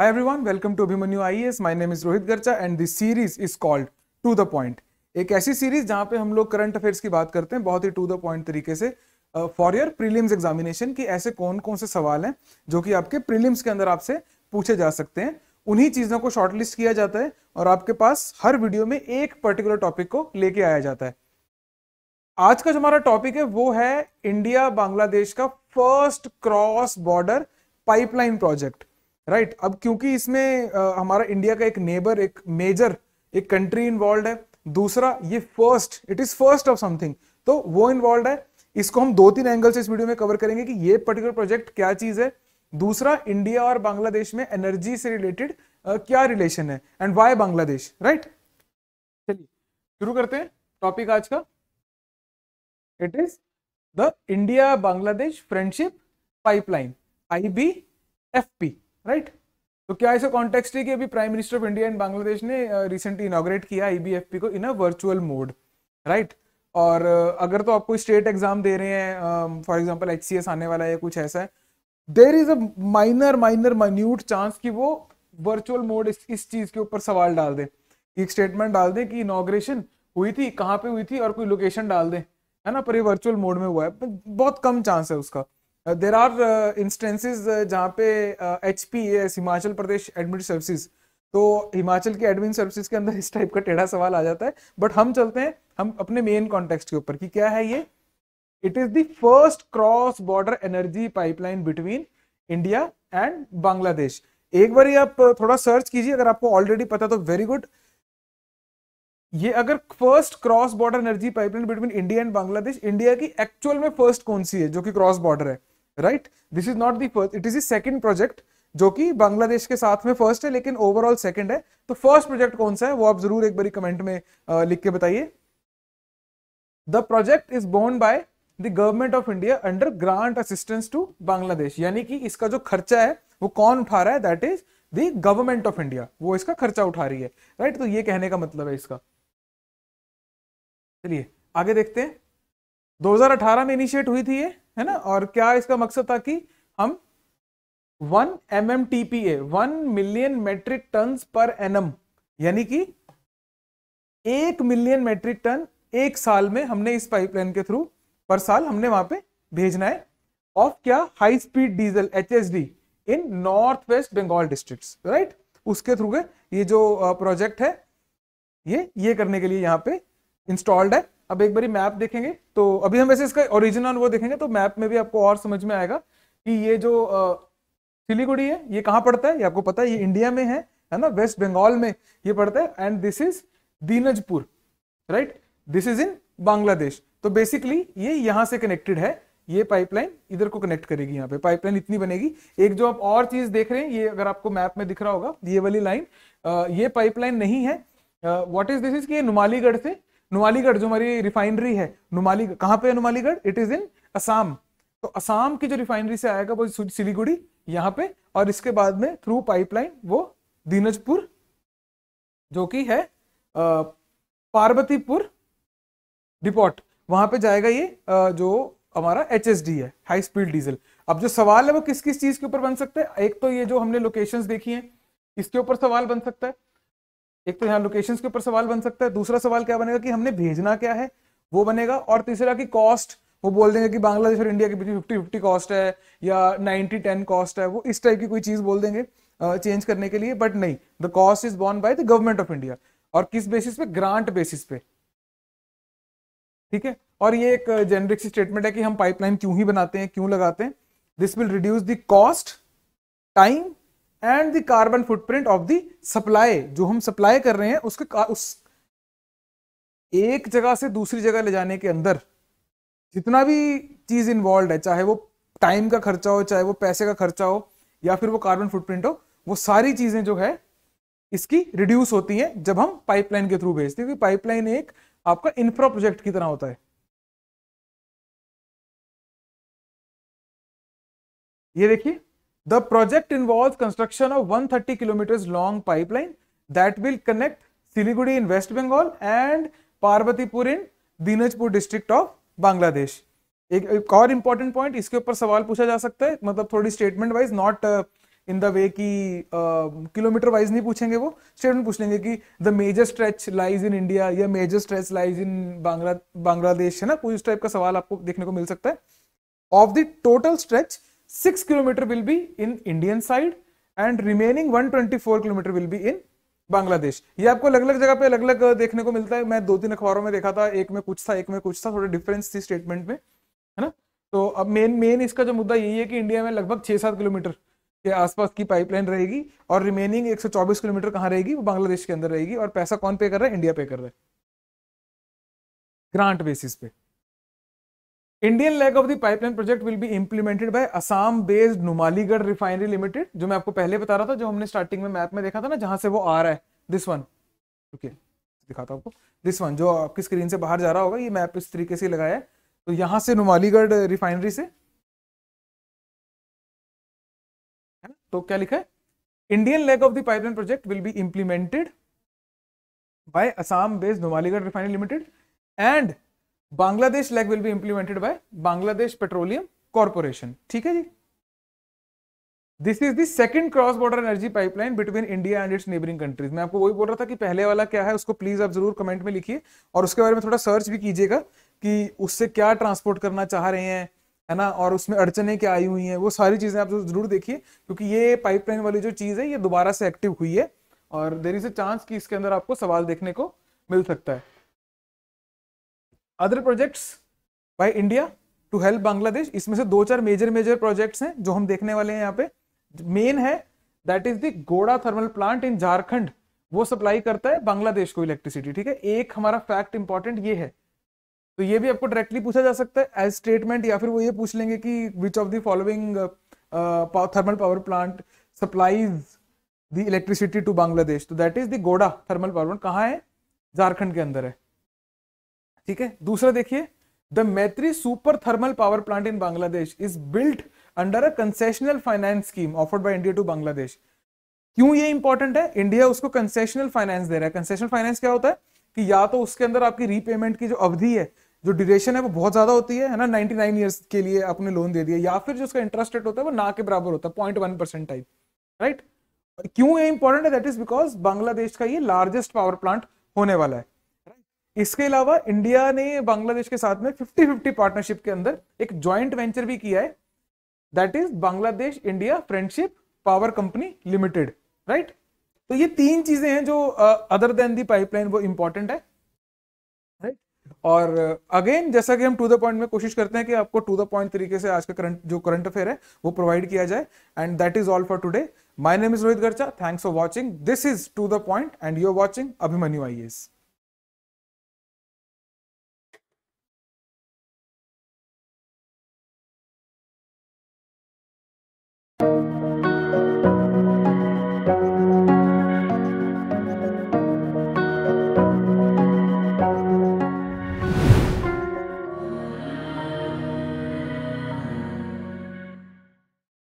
Hi everyone, welcome to Abhimanyu IES. My name is Rohit Garcha and this series is called To the Point. एक ऐसी series जहां पे हम लोग current affairs की बात करते हैं बहुत ही टू द पॉइंट तरीके से फॉर योर प्रीलिम्स एग्जामिनेशन की ऐसे कौन कौन से सवाल हैं जो कि आपके प्रीलिम्स के अंदर आपसे पूछे जा सकते हैं उन्हीं चीजों को शॉर्टलिस्ट किया जाता है और आपके पास हर वीडियो में एक पर्टिकुलर टॉपिक को लेके आया जाता है आज का जो हमारा टॉपिक है वो है इंडिया बांग्लादेश का first cross border pipeline project right अब क्योंकि इसमें हमारा इंडिया का एक नेबर एक मेजर एक कंट्री इन्वॉल्व है दूसरा ये first it is first of something तो वो इन्वॉल्व है इसको हम दो तीन एंगल से इस वीडियो में कवर करेंगे कि ये पर्टिकुलर प्रोजेक्ट क्या चीज है दूसरा इंडिया और बांग्लादेश में एनर्जी से रिलेटेड क्या रिलेशन है एंड वाई बांग्लादेश राइट चलिए शुरू करते हैं टॉपिक आज का it is the India Bangladesh friendship pipeline I B F P right तो क्या ऐसा कॉन्टेक्स्ट है कि अभी prime minister of India and Bangladesh ने रिसेंटली इनाग्रेट किया आईबीएफपी e को in a virtual mode right और अगर तो आप कोई स्टेट एग्जाम दे रहे हैं फॉर एग्जाम्पल एच आने वाला है कुछ ऐसा है there is a minor minor minute chance कि वो वर्चुअल मोड इस, चीज के ऊपर सवाल डाल दें एक स्टेटमेंट डाल दें कि इनाग्रेशन हुई थी कहाँ पे हुई थी और कोई लोकेशन डाल दे है ना पर ये वर्चुअल मोड में हुआ है बहुत कम चांस है उसका देर आर इंस्टेंसेज जहाँ पे H P S Himachal Pradesh admin services तो हिमाचल के एडमिन सर्विसेज के अंदर इस टाइप का टेढ़ा सवाल आ जाता है बट हम चलते हैं हम अपने मेन कॉन्टेक्स्ट के ऊपर कि क्या है ये it is the first cross border energy pipeline between India and Bangladesh एक बार आप uh, थोड़ा सर्च कीजिए अगर आपको ऑलरेडी पता तो वेरी गुड ये अगर first cross border energy pipeline between India and Bangladesh India की एक्चुअल में फर्स्ट कौन सी है जो कि क्रॉस बॉर्डर है right this is not the first it is second project जो कि बांग्लादेश के साथ में फर्स्ट है लेकिन ओवरऑल सेकंड है तो फर्स्ट प्रोजेक्ट कौन सा है वो आप जरूर एक बारी कमेंट में लिख के बताइए the project is borne by the government of India under grant assistance to Bangladesh यानी कि इसका जो खर्चा है वो कौन उठा रहा है that is the government of India वो इसका खर्चा उठा रही है राइट right? तो ये कहने का मतलब है इसका चलिए आगे देखते हैं 2018 में इनिशिएट हुई थी ये है ना और क्या इसका मकसद था कि हम one M M T P A one million metric ton per annum यानी कि एक मिलियन मेट्रिक टन एक साल में हमने इस पाइपलाइन के थ्रू पर साल हमने वहां पे भेजना है ऑफ क्या high speed diesel H S D in north west Bengal district right उसके थ्रू ये जो प्रोजेक्ट है ये ये करने के लिए यहाँ पे इंस्टॉल्ड है अब एक बारी मैप देखेंगे तो अभी हम वैसे इसका ओरिजिनल वो देखेंगे तो मैप में भी आपको और समझ में आएगा कि ये जो सिलीगुड़ी है ये कहाँ पड़ता है ये आपको पता है ये इंडिया में है है ना वेस्ट बंगाल में ये पड़ता है and this is Dinajpur right this is in Bangladesh तो बेसिकली ये यहाँ से कनेक्टेड है ये पाइपलाइन इधर को कनेक्ट करेगी यहाँ पे पाइपलाइन इतनी बनेगी एक जो आप और चीज देख रहे हैं ये अगर आपको मैप में दिख रहा होगा ये वाली लाइन ये पाइपलाइन नहीं है व्हाट इज दिस इज कि ये नुमालीगढ़ से नुमालीगढ़ जो हमारी रिफाइनरी है नुमाली कहां पे है Numaligarh it is in Assam तो असम की जो रिफाइनरी से आएगा वो सिलीगुड़ी यहाँ पे और इसके बाद में थ्रू पाइपलाइन वो दीनजपुर जो कि है पार्वतीपुर डिपोर्ट वहां पे जाएगा ये जो हमारा एच है हाई स्पीड डीजल अब जो सवाल है वो किस किस चीज के ऊपर बन सकता है एक तो ये जो हमने लोकेशंस देखी हैं इसके ऊपर सवाल बन सकता है एक तो यहाँ लोकेशन के ऊपर सवाल बन सकता है दूसरा सवाल क्या बनेगा कि हमने भेजना क्या है वो बनेगा और तीसरा की कॉस्ट वो बोल देंगे कि बांग्लादेश और इंडिया के बीच फिफ्टी फिफ्टी कॉस्ट है या नाइनटी टेन कॉस्ट है वो इस टाइप की कोई चीज बोल देंगे चेंज करने के लिए बट नहीं the cost is borne by the government of India और किस बेसिस पे ग्रांट बेसिस पे ठीक है और ये एक जेनरिक स्टेटमेंट है कि हम पाइपलाइन क्यों ही बनाते हैं क्यों लगाते हैं this will reduce the cost time and the carbon footprint of the supply जो हम सप्लाई कर रहे हैं उसके उस एक जगह से दूसरी जगह ले जाने के अंदर जितना भी चीज इन्वॉल्व है चाहे वो टाइम का खर्चा हो चाहे वो पैसे का खर्चा हो या फिर वो कार्बन फुटप्रिंट हो वो सारी चीजें जो है इसकी रिड्यूस होती है जब हम पाइपलाइन के थ्रू भेजते हैं क्योंकि पाइपलाइन एक आपका इंफ्रा प्रोजेक्ट की तरह होता है ये देखिए The project involves construction of 130 kilometers long pipeline that will connect Siliguri in West Bengal and Parvatipur in Dinajpur district of Bangladesh. एक एक और इंपॉर्टेंट पॉइंट इसके ऊपर सवाल पूछा जा सकता है मतलब थोड़ी statement wise not in the way की किलोमीटर वाइज नहीं पूछेंगे वो स्टेटमेंट पूछ लेंगे कि the major stretch lies in India या major stretch lies in Bangla Bangladesh है ना कुछ इस टाइप का सवाल आपको देखने को मिल सकता है of the total stretch 6 kilometer will be in Indian side and remaining 124 kilometer will be in Bangladesh ये आपको अलग अलग जगह पे अलग अलग देखने को मिलता है मैं दो तीन अखबारों में देखा था एक में कुछ था एक में कुछ था थोड़ा डिफरेंस थी स्टेटमेंट में है ना तो अब मेन मेन इसका जो मुद्दा यही है कि इंडिया में लगभग छह सात किलोमीटर के आसपास की पाइपलाइन रहेगी और रिमेनिंग चौबीस किलोमीटर कहाँ रहेगी वो बांग्लादेश के अंदर रहेगी और पैसा कौन पे कर रहा है इंडिया पे कर रहा है ग्रांट बेसिस पे Indian leg of the pipeline project will be implemented by Assam based Numaligarh refinery limited जो मैं आपको पहले बता रहा था जो हमने स्टार्टिंग में मैप में देखा था ना जहां से वो आ रहा है दिस वन ओके दिखाता हूँ आपको दिस वन जो आपकी स्क्रीन से बाहर जा रहा होगा ये मैप इस तरीके से लगाया है तो यहां से नुमालीगढ़ रिफाइनरी से तो क्या लिखा है Indian leg of the pipeline project will be implemented by Assam based Numaligarh refinery limited and Bangladesh leg will be implemented by Bangladesh petroleum corporation ठीक है जी this is the second cross border energy pipeline between India and its neighbouring countries मैं आपको वही बोल रहा था कि पहले वाला क्या है उसको प्लीज आप जरूर कमेंट में लिखिए और उसके बारे में थोड़ा सर्च भी कीजिएगा कि उससे क्या ट्रांसपोर्ट करना चाह रहे हैं है ना और उसमें अड़चने क्या आई हुई हैं वो सारी चीजें आप जरूर देखिए क्योंकि ये पाइपलाइन वाली जो चीज है ये दोबारा से एक्टिव हुई है और देर इज अ चांस कि इसके अंदर आपको सवाल देखने को मिल सकता है other projects by India to help Bangladesh इसमें से दो चार मेजर मेजर प्रोजेक्ट्स हैं जो हम देखने वाले हैं यहाँ पे मेन है that is the Godda thermal plant in Jharkhand वो सप्लाई करता है बांग्लादेश को इलेक्ट्रिसिटी ठीक है एक हमारा फैक्ट इंपॉर्टेंट ये है तो ये भी आपको डायरेक्टली पूछा जा सकता है एज स्टेटमेंट या फिर वो ये पूछ लेंगे कि which of the following thermal power plant supplies the electricity to Bangladesh तो that is the Godda thermal power plant कहाँ है झारखंड के अंदर है ठीक है दूसरा देखिए the Maitri super thermal power plant in Bangladesh is built under a concessional finance scheme offered by India to Bangladesh क्यों ये इंपॉर्टेंट है इंडिया उसको कंसेशनल फाइनेंस दे रहा है कंसेशनल फाइनेंस क्या होता है कि या तो उसके अंदर आपकी रीपेमेंट की जो अवधि है जो ड्यूरेशन है वो बहुत ज्यादा होती है है ना 99 ईयर्स के लिए आपने लोन दे दिया या फिर जो उसका इंटरेस्ट रेट होता है वो ना के बराबर होता है point one percent type right क्यों ये इंपॉर्टेंट है दैट इज बिकॉज बांग्लादेश का ये लार्जेस्ट पावर प्लांट होने वाला है इसके अलावा इंडिया ने बांग्लादेश के साथ में 50-50 पार्टनरशिप के अंदर एक ज्वाइंट वेंचर भी किया है that is Bangladesh India friendship power company limited right तो ये तीन चीजें हैं जो अदर देन दी पाइपलाइन वो इंपॉर्टेंट है राइट और अगेन जैसा कि हम टू द पॉइंट में कोशिश करते हैं कि आपको टू द पॉइंट तरीके से आज का करंट जो करंट अफेयर है वो प्रोवाइड किया जाए and that is all for today my name is Rohit Garcha thanks for watching this is to the point and you are watching Abhimanyu I you